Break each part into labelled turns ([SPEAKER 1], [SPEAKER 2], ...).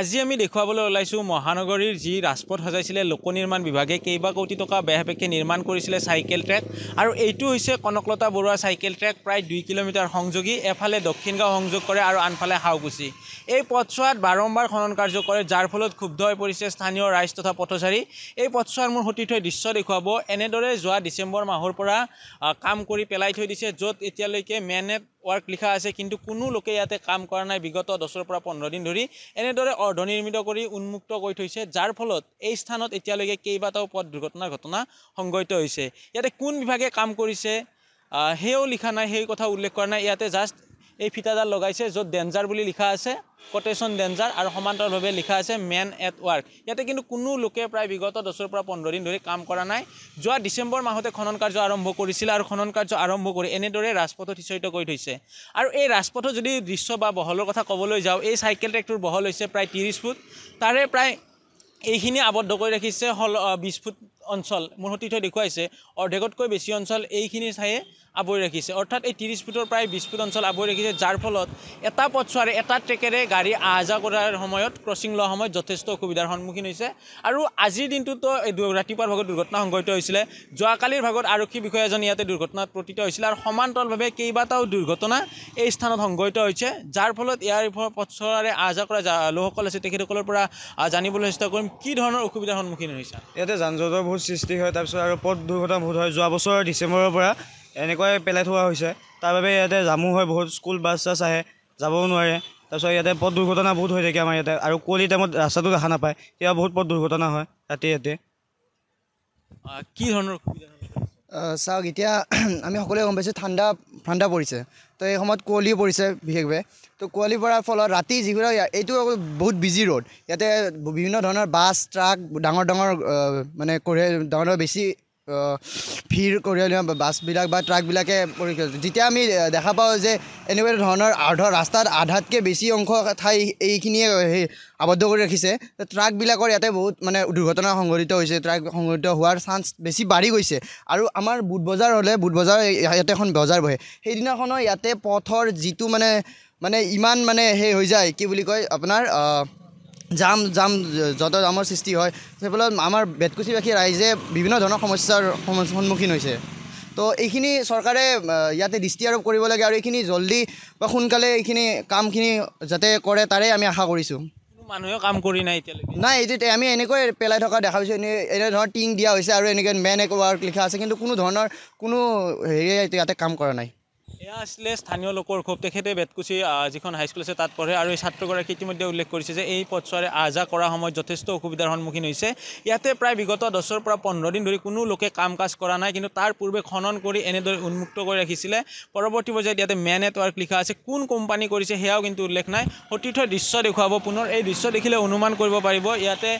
[SPEAKER 1] আজি আমি দেখুৱাবলৈ ওলাইছোঁ মহানগৰীৰ যি ৰাজপথ সজাইছিলে লোক নিৰ্মাণ বিভাগে কেইবা কোটি টকা বেহবেকে নিৰ্মাণ কৰিছিলে চাইকেল ট্ৰেক আৰু এইটো হৈছে কনকলতা বৰুৱা চাইকেল ট্ৰেক প্ৰায় দুই কিলোমিটাৰ সংযোগী এফালে দক্ষিণগাঁও সংযোগ কৰে আৰু আনফালে হাওকুচি এই পথছোৱাত বাৰম্বাৰ খনন কাৰ্য কৰে যাৰ ফলত ক্ষুব্ধ হৈ পৰিছে স্থানীয় ৰাইজ তথা পথচাৰী এই পথছোৱাৰ মোৰ সতীৰ্থই দৃশ্য দেখুৱাব এনেদৰে যোৱা ডিচেম্বৰ মাহৰ পৰা কাম কৰি পেলাই থৈ দিছে য'ত এতিয়ালৈকে মেনেট ৱৰ্ক লিখা আছে কিন্তু কোনো লোকে ইয়াতে কাম কৰা নাই বিগত দহৰ পৰা পোন্ধৰ দিন ধৰি এনেদৰে অৰ্ধনিৰ্মিত কৰি উন্মুক্ত কৰি থৈছে যাৰ ফলত এই স্থানত এতিয়ালৈকে কেইবাটাও পথ দুৰ্ঘটনাৰ ঘটনা সংঘটিত হৈছে ইয়াতে কোন বিভাগে কাম কৰিছে সেয়েও লিখা নাই সেই কথা উল্লেখ কৰা নাই ইয়াতে জাষ্ট এই ফিতাডাল লগাইছে য'ত ডেঞ্জাৰ বুলি লিখা আছে কটেশ্যন ডেঞ্জাৰ আৰু সমান্তৰভাৱে লিখা আছে মেন এট ৱাৰ্ক ইয়াতে কিন্তু কোনো লোকে প্ৰায় বিগত দহৰ পৰা পোন্ধৰ দিন ধৰি কাম কৰা নাই যোৱা ডিচেম্বৰ মাহতে খনন কাৰ্য আৰম্ভ কৰিছিল আৰু খনন কাৰ্য আৰম্ভ কৰি এনেদৰে ৰাজপথত সিঁচৰিত কৰি থৈছে আৰু এই ৰাজপথত যদি দৃশ্য বা বহলৰ কথা ক'বলৈ যাওঁ এই চাইকেল ট্ৰেকটোৰ বহল হৈছে প্ৰায় ত্ৰিছ ফুট তাৰে প্ৰায় এইখিনি আবদ্ধ কৰি ৰাখিছে হল বিছ ফুট অঞ্চল মোৰ সতীৰ্থই দেখুৱাইছে অৰ্ধেকতকৈ বেছি অঞ্চল এইখিনি ঠাইয়ে আৱৰি ৰাখিছে অৰ্থাৎ এই ত্ৰিছ ফুটৰ প্ৰায় বিছ ফুট অঞ্চল আৱৰি ৰাখিছে যাৰ ফলত এটা পথছোৱাৰে এটা ট্ৰেকেৰে গাড়ী আহ যাহ কৰাৰ সময়ত ক্ৰছিং লোৱাৰ সময়ত যথেষ্ট অসুবিধাৰ সন্মুখীন হৈছে আৰু আজিৰ দিনটোতো এই ৰাতিপুৱাৰ ভাগত দুৰ্ঘটনা সংঘটিত হৈছিলে যোৱাকালিৰ ভাগত আৰক্ষী বিষয়াজন ইয়াতে দুৰ্ঘটনাত পতিত হৈছিলে আৰু সমান্তৰালভাৱে কেইবাটাও দুৰ্ঘটনা এই স্থানত সংঘটিত হৈছে যাৰ ফলত ইয়াৰ পথছোৱাৰে আহ যাহ কৰা লোকসকল আছে তেখেতসকলৰ পৰা জানিবলৈ চেষ্টা কৰিম কি ধৰণৰ অসুবিধাৰ সন্মুখীন হৈছে ইয়াতে যান জঁটৰ বহুত সৃষ্টি হয় তাৰপিছত আৰু পথ দুৰ্ঘটনা বহুত হয় যোৱা বছৰ ডিচেম্বৰৰ পৰা এনেকুৱাই পেলাই থোৱা হৈছে তাৰ বাবে ইয়াতে জামো হয় বহুত স্কুল বাছ চাছ আহে যাবও নোৱাৰে তাৰপিছত ইয়াতে পথ দুৰ্ঘটনা বহুত হৈ থাকে আমাৰ ইয়াতে আৰু কুঁৱলী টাইমত ৰাস্তাটো দেখা নাপায় তেতিয়া বহুত পথ দুৰ্ঘটনা হয় ৰাতি ৰাতি
[SPEAKER 2] কি ধৰণৰ চাওক এতিয়া আমি সকলোৱে গম পাইছোঁ ঠাণ্ডা ঠাণ্ডা পৰিছে তো এই সময়ত কুঁৱলীও পৰিছে বিশেষভাৱে তো কুঁৱলী পৰাৰ ফলত ৰাতি যিবিলাক এইটো বহুত বিজি ৰ'ড ইয়াতে বিভিন্ন ধৰণৰ বাছ ট্ৰাক ডাঙৰ ডাঙৰ মানে কঢ়িয়াই ডাঙৰ ডাঙৰ বেছি ভিৰ কঢ়িয়াই নিয়া বাছবিলাক বা ট্ৰাকবিলাকে পৰিক্ষা যেতিয়া আমি দেখা পাওঁ যে এনেকুৱা ধৰণৰ আধ ৰাস্তাত আধাতকৈ বেছি অংশ ঠাই এইখিনিয়ে সেই আবদ্ধ কৰি ৰাখিছে ট্ৰাকবিলাকৰ ইয়াতে বহুত মানে দুৰ্ঘটনা সংঘটিত হৈছে ট্ৰাক সংঘটিত হোৱাৰ চান্স বেছি বাঢ়ি গৈছে আৰু আমাৰ বুট বজাৰ হ'লে বুট বজাৰ ইয়াতে এখন বজাৰ বহে সেইদিনাখনৰ ইয়াতে পথৰ যিটো মানে মানে ইমান মানে সেই হৈ যায় কি বুলি কয় আপোনাৰ জাম জাম যত জামৰ সৃষ্টি হয় সেই আমাৰ বেটকুচিবাসী ৰাইজে বিভিন্ন ধৰণৰ সমস্যাৰ সন্মুখীন হৈছে তো এইখিনি চৰকাৰে ইয়াতে দৃষ্টি আৰোপ কৰিব লাগে আৰু এইখিনি জলদি বা সোনকালে এইখিনি কামখিনি যাতে কৰে তাৰে আমি আশা কৰিছোঁ
[SPEAKER 1] মানুহে কাম কৰি নাই এতিয়ালৈকে
[SPEAKER 2] নাই এতিয়া আমি এনেকৈ পেলাই থকা দেখা পাইছোঁ এনেধৰণৰ টিং দিয়া হৈছে আৰু এনেকৈ মেন এক ৱাৰ্ক লিখা আছে কিন্তু কোনো ধৰণৰ কোনো হেৰিয়ে ইয়াতে কাম কৰা নাই
[SPEAKER 1] এয়া আছিলে স্থানীয় লোকৰ খুব তেখেতে বেটকুছি যিখন হাইস্কুল আছে তাত পঢ়ে আৰু এই ছাত্ৰগৰাকীয়ে ইতিমধ্যে উল্লেখ কৰিছে যে এই পথছোৱাৰে আহ যাহ কৰা সময়ত যথেষ্ট অসুবিধাৰ সন্মুখীন হৈছে ইয়াতে প্ৰায় বিগত দহৰ পৰা পোন্ধৰ দিন ধৰি কোনো লোকে কাম কাজ কৰা নাই কিন্তু তাৰ পূৰ্বে খনন কৰি এনেদৰে উন্মুক্ত কৰি ৰাখিছিলে পৰৱৰ্তী পৰ্যায়ত ইয়াতে মে নেটৱৰ্ক লিখা আছে কোন কোম্পানী কৰিছে সেয়াও কিন্তু উল্লেখ নাই সতীৰ্থ দৃশ্য দেখুৱাব পুনৰ এই দৃশ্য দেখিলে অনুমান কৰিব পাৰিব ইয়াতে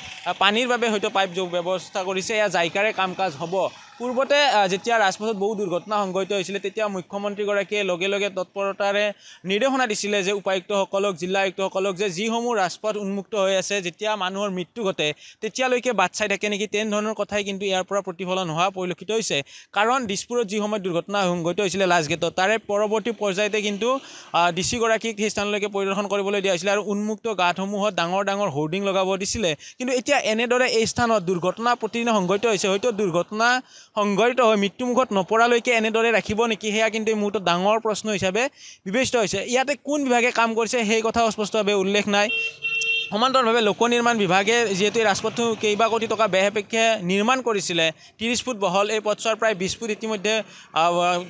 [SPEAKER 1] পানীৰ বাবে হয়তো পাইপ ব্যৱস্থা কৰিছে এয়া জাইকাৰে কাম কাজ হ'ব পূৰ্বতে যেতিয়া ৰাজপথত বহু দুৰ্ঘটনা সংঘটিত হৈছিলে তেতিয়া মুখ্যমন্ত্ৰীগৰাকীয়ে লগে লগে তৎপৰতাৰে নিৰ্দেশনা দিছিলে যে উপায়ুক্তসকলক জিলা আয়ুক্তসকলক যে যিসমূহ ৰাজপথ উন্মুক্ত হৈ আছে যেতিয়া মানুহৰ মৃত্যু ঘটে তেতিয়ালৈকে বাট চাই থাকে নেকি তেনেধৰণৰ কথাই কিন্তু ইয়াৰ পৰা প্ৰতিফলন হোৱা পৰিলক্ষিত হৈছে কাৰণ দিছপুৰত যি সময়ত দুৰ্ঘটনা সংঘটিত হৈছিলে গেটত তাৰে পৰৱৰ্তী পৰ্যায়তে কিন্তু ডি চিগৰাকীক সেই স্থানলৈকে পৰিদৰ্শন কৰিবলৈ দিয়া হৈছিলে আৰু উন্মুক্ত গাঁতসমূহত ডাঙৰ ডাঙৰ হৰ্ডিং লগাব দিছিলে কিন্তু এতিয়া এনেদৰে এই স্থানত দুৰ্ঘটনা প্ৰতিদিনে সংঘটিত হৈছে হয়তো দুৰ্ঘটনা সংঘটিত হৈ মৃত্যুমুখত নপৰালৈকে এনেদৰে ৰাখিব নেকি সেয়া কিন্তু এই মুহূৰ্তত ডাঙৰ প্ৰশ্ন হিচাপে বিবেচিত হৈছে ইয়াতে কোন বিভাগে কাম কৰিছে সেই কথাও স্পষ্টভাৱে উল্লেখ নাই সমান্তৰালভাৱে লোক নিৰ্মাণ বিভাগে যিহেতু এই ৰাজপথটো কেইবা কোটি টকা বেহেপেক্ষে নিৰ্মাণ কৰিছিলে ত্ৰিছ ফুট বহল এই পথছোৱাৰ প্ৰায় বিছ ফুট ইতিমধ্যে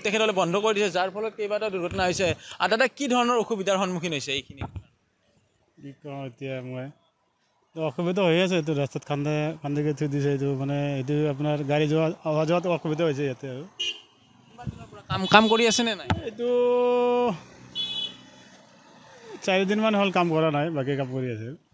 [SPEAKER 1] তেখেতসকলে বন্ধ কৰি দিছে যাৰ ফলত কেইবাটাও দুৰ্ঘটনা হৈছে আৰু দাদা কি ধৰণৰ অসুবিধাৰ সন্মুখীন হৈছে এইখিনি কি কওঁ এতিয়া মই অসুবিধা হৈ আছে এইটো ৰাস্তাত খান্দে খান্দিকৈ থৈ দিছে এইটো মানে এইটো আপোনাৰ গাড়ী যোৱা অহা যোৱাটো অসুবিধা হৈছে ইয়াতে আৰু কাম কাম কৰি আছেনে নাই এইটো চাৰিদিনমান হ'ল কাম কৰা নাই বাকী কাম কৰি আছে